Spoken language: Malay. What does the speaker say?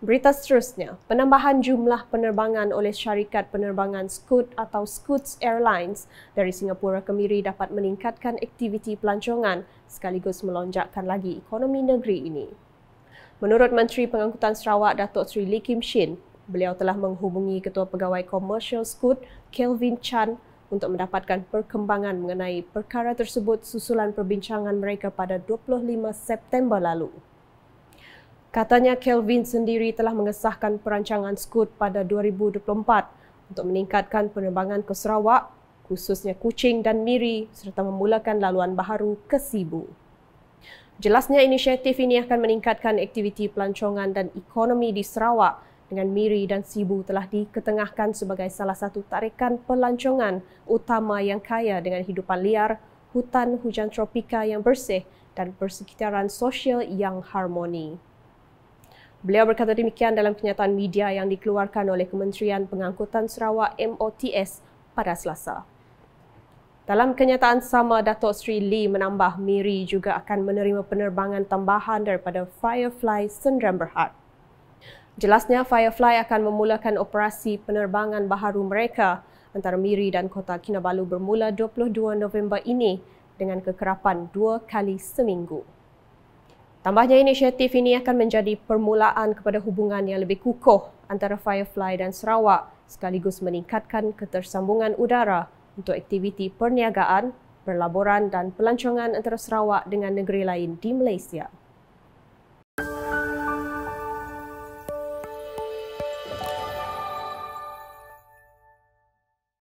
Berita seterusnya, penambahan jumlah penerbangan oleh syarikat penerbangan Scoot atau Scoots Airlines dari Singapura ke Miri dapat meningkatkan aktiviti pelancongan sekaligus melonjakkan lagi ekonomi negeri ini. Menurut Menteri Pengangkutan Sarawak Datuk Sri Lee Kim Shin, beliau telah menghubungi Ketua Pegawai Commercial Scoot Kelvin Chan untuk mendapatkan perkembangan mengenai perkara tersebut susulan perbincangan mereka pada 25 September lalu. Katanya Kelvin sendiri telah mengesahkan perancangan Scoot pada 2024 untuk meningkatkan penerbangan ke Sarawak, khususnya Kuching dan Miri serta memulakan laluan baharu ke Sibu. Jelasnya inisiatif ini akan meningkatkan aktiviti pelancongan dan ekonomi di Sarawak dengan Miri dan Sibu telah diketengahkan sebagai salah satu tarikan pelancongan utama yang kaya dengan hidupan liar, hutan hujan tropika yang bersih dan persekitaran sosial yang harmoni. Beliau berkata demikian dalam kenyataan media yang dikeluarkan oleh Kementerian Pengangkutan Sarawak MOTS pada Selasa. Dalam kenyataan sama, Datuk Sri Lee menambah Miri juga akan menerima penerbangan tambahan daripada Firefly Sendirian Berhad. Jelasnya, Firefly akan memulakan operasi penerbangan baharu mereka antara Miri dan Kota Kinabalu bermula 22 November ini dengan kekerapan dua kali seminggu. Tambahnya inisiatif ini akan menjadi permulaan kepada hubungan yang lebih kukuh antara Firefly dan Sarawak sekaligus meningkatkan ketersambungan udara untuk aktiviti perniagaan, perlaburan dan pelancongan antara Sarawak dengan negeri lain di Malaysia.